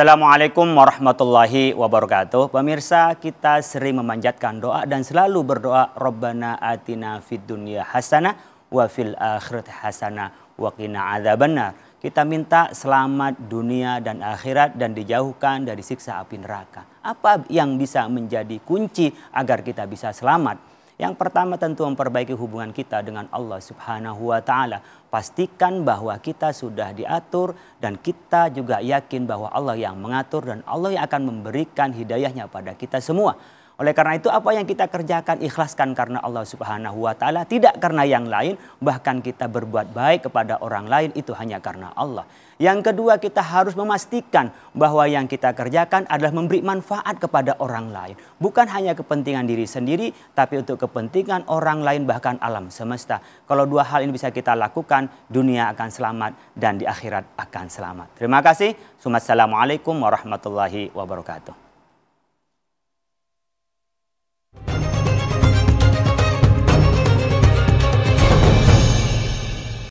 Assalamualaikum warahmatullahi wabarakatuh. Pemirsa, kita sering memanjatkan doa dan selalu berdoa Rabbana atina fid dunya hasanah wa fil akhirat hasanah wa qina adzabannar. Kita minta selamat dunia dan akhirat dan dijauhkan dari siksa api neraka. Apa yang bisa menjadi kunci agar kita bisa selamat? Yang pertama tentu memperbaiki hubungan kita dengan Allah Subhanahu wa taala. Pastikan bahwa kita sudah diatur dan kita juga yakin bahwa Allah yang mengatur dan Allah yang akan memberikan hidayahnya pada kita semua. Oleh karena itu apa yang kita kerjakan ikhlaskan karena Allah Subhanahu wa taala, tidak karena yang lain, bahkan kita berbuat baik kepada orang lain itu hanya karena Allah. Yang kedua kita harus memastikan bahwa yang kita kerjakan adalah memberi manfaat kepada orang lain, bukan hanya kepentingan diri sendiri tapi untuk kepentingan orang lain bahkan alam semesta. Kalau dua hal ini bisa kita lakukan, dunia akan selamat dan di akhirat akan selamat. Terima kasih. Assalamualaikum warahmatullahi wabarakatuh.